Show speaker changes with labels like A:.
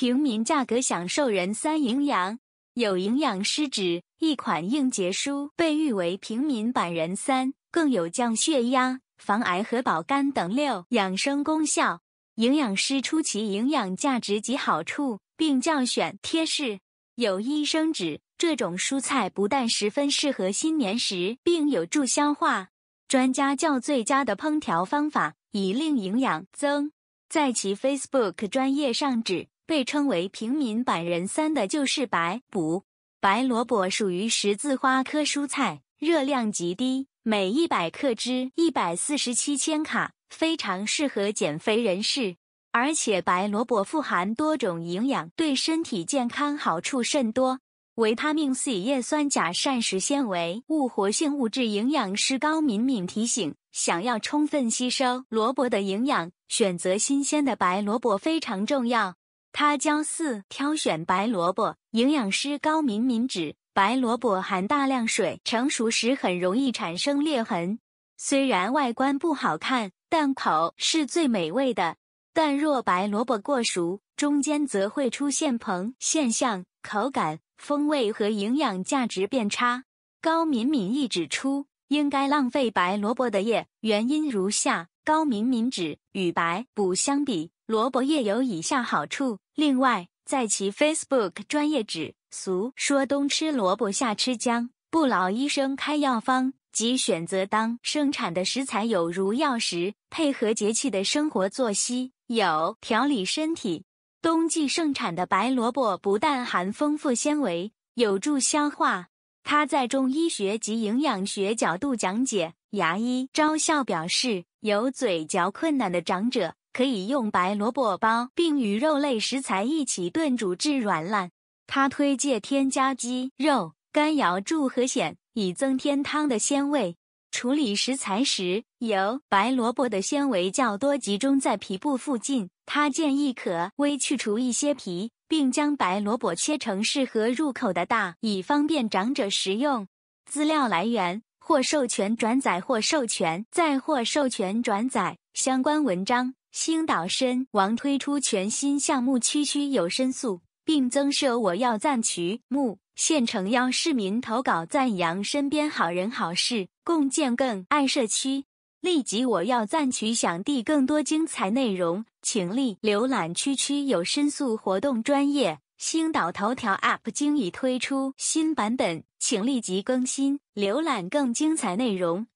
A: 平民价格享受人三营养，有营养师指一款应节蔬被誉为平民版人三，更有降血压、防癌和保肝等六养生功效。营养师出其营养价值及好处，并叫选贴士。有医生指这种蔬菜不但十分适合新年时，并有助消化。专家较最佳的烹调方法以令营养增，在其 Facebook 专业上指。被称为平民版人三的就是白卜白萝卜，属于十字花科蔬菜，热量极低，每一百克之一百四十七千卡，非常适合减肥人士。而且白萝卜富含多种营养，对身体健康好处甚多，维他命 C、叶酸、钾、膳食纤维、物活性物质。营养师高敏敏提醒：想要充分吸收萝卜的营养，选择新鲜的白萝卜非常重要。他教四挑选白萝卜，营养师高敏敏指，白萝卜含大量水，成熟时很容易产生裂痕，虽然外观不好看，但口是最美味的。但若白萝卜过熟，中间则会出现膨现象，口感、风味和营养价值变差。高敏敏亦指出。应该浪费白萝卜的叶，原因如下：高敏敏指与白补相比，萝卜叶有以下好处。另外，在其 Facebook 专业指俗说冬吃萝卜夏吃姜，不劳医生开药方，即选择当生产的食材有如药食，配合节气的生活作息，有调理身体。冬季盛产的白萝卜不但含丰富纤维，有助消化。他在中医学及营养学角度讲解，牙医招笑表示，有嘴嚼困难的长者可以用白萝卜煲，并与肉类食材一起炖煮至软烂。他推荐添加鸡肉、干瑶柱和蚬，以增添汤的鲜味。处理食材时，由白萝卜的纤维较多集中在皮部附近，他建议可微去除一些皮。并将白萝卜切成适合入口的大，以方便长者食用。资料来源：或授权转载或授权再获授权转载相关文章。星岛申王推出全新项目“区区有申诉”，并增设“我要赞”渠目，现诚邀市民投稿赞扬身边好人好事，共建更爱社区。立即我要赞取想睇更多精彩内容，请立浏览区区有申诉活动专业星岛头条 App 经已推出新版本，请立即更新浏览更精彩内容。